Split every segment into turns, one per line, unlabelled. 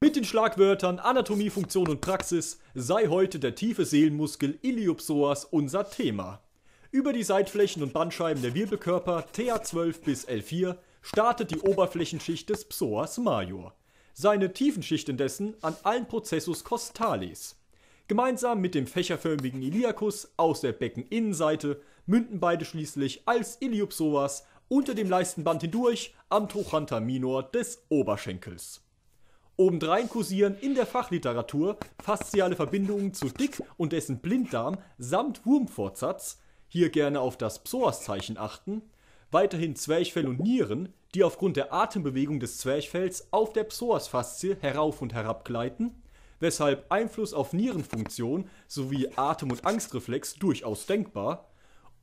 Mit den Schlagwörtern Anatomie, Funktion und Praxis sei heute der tiefe Seelenmuskel Iliopsoas unser Thema. Über die Seitflächen und Bandscheiben der Wirbelkörper TA12 bis L4 startet die Oberflächenschicht des Psoas major, seine Tiefenschicht indessen an allen Prozessus costales. Gemeinsam mit dem fächerförmigen Iliacus aus der Beckeninnenseite münden beide schließlich als Iliopsoas unter dem Leistenband hindurch am Trochanter Minor des Oberschenkels. Obendrein kursieren in der Fachliteratur fasziale Verbindungen zu Dick und dessen Blinddarm samt Wurmfortsatz, hier gerne auf das Psoas-Zeichen achten, weiterhin Zwerchfell und Nieren, die aufgrund der Atembewegung des Zwerchfells auf der Psoas-Faszie herauf und herab gleiten, weshalb Einfluss auf Nierenfunktion sowie Atem- und Angstreflex durchaus denkbar,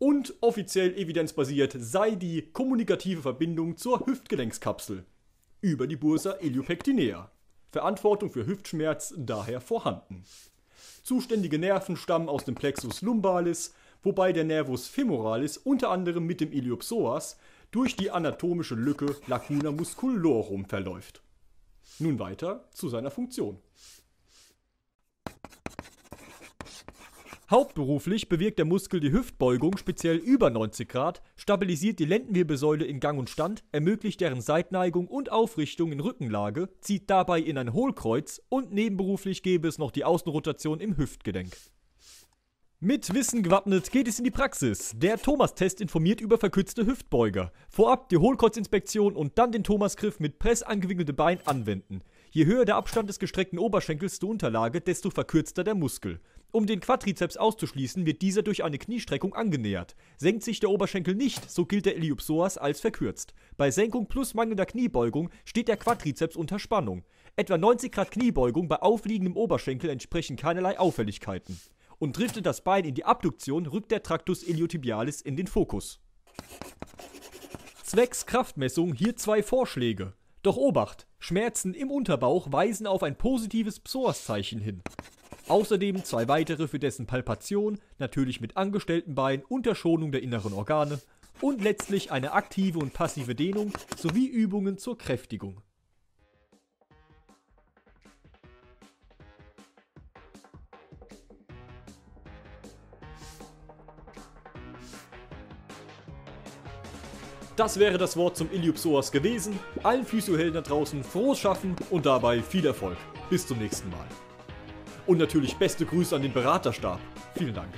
und offiziell evidenzbasiert sei die kommunikative Verbindung zur Hüftgelenkskapsel über die Bursa iliopectinea. Verantwortung für Hüftschmerz daher vorhanden. Zuständige Nerven stammen aus dem Plexus lumbalis, wobei der Nervus femoralis unter anderem mit dem Iliopsoas durch die anatomische Lücke Lacuna musculorum verläuft. Nun weiter zu seiner Funktion. Hauptberuflich bewirkt der Muskel die Hüftbeugung speziell über 90 Grad, stabilisiert die Lendenwirbelsäule in Gang und Stand, ermöglicht deren Seitneigung und Aufrichtung in Rückenlage, zieht dabei in ein Hohlkreuz und nebenberuflich gäbe es noch die Außenrotation im Hüftgelenk. Mit Wissen gewappnet geht es in die Praxis. Der Thomas-Test informiert über verkürzte Hüftbeuger. Vorab die Hohlkreuzinspektion und dann den Thomas-Griff mit pressangewinkelte Bein anwenden. Je höher der Abstand des gestreckten Oberschenkels zur Unterlage, desto verkürzter der Muskel. Um den Quadrizeps auszuschließen, wird dieser durch eine Kniestreckung angenähert. Senkt sich der Oberschenkel nicht, so gilt der Iliopsoas als verkürzt. Bei Senkung plus mangelnder Kniebeugung steht der Quadrizeps unter Spannung. Etwa 90 Grad Kniebeugung bei aufliegendem Oberschenkel entsprechen keinerlei Auffälligkeiten. Und driftet das Bein in die Abduktion, rückt der Traktus iliotibialis in den Fokus. Zwecks Kraftmessung hier zwei Vorschläge. Doch Obacht, Schmerzen im Unterbauch weisen auf ein positives Psoaszeichen hin. Außerdem zwei weitere für dessen Palpation, natürlich mit angestellten Beinen unter Schonung der inneren Organe und letztlich eine aktive und passive Dehnung sowie Übungen zur Kräftigung. Das wäre das Wort zum Iliopsoas gewesen. Allen Physiohelden da draußen frohes Schaffen und dabei viel Erfolg. Bis zum nächsten Mal. Und natürlich beste Grüße an den Beraterstab. Vielen Dank.